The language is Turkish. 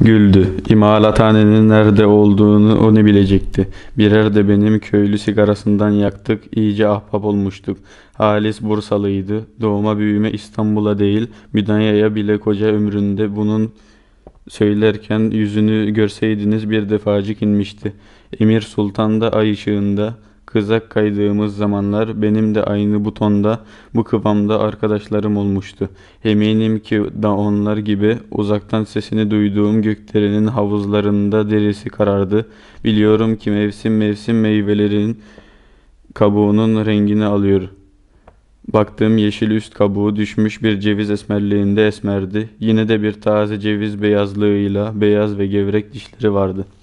Güldü. İmalathanenin nerede olduğunu o ne bilecekti. Birer de benim köylü sigarasından yaktık, iyice ahbap olmuştuk. Halis Bursalıydı. Doğuma büyüme İstanbul'a değil, Müdanya'ya bile koca ömründe bunun söylerken yüzünü görseydiniz bir defacık inmişti. Emir Sultan da ay ışığında kıza kaydığımız zamanlar benim de aynı bu tonda, bu kıvamda arkadaşlarım olmuştu. Eminim ki da onlar gibi uzaktan sesini duyduğum gökderenin havuzlarında derisi karardı. Biliyorum ki mevsim mevsim meyvelerin kabuğunun rengini alıyor. Baktığım yeşil üst kabuğu düşmüş bir ceviz esmerliğinde esmerdi. Yine de bir taze ceviz beyazlığıyla beyaz ve gevrek dişleri vardı.''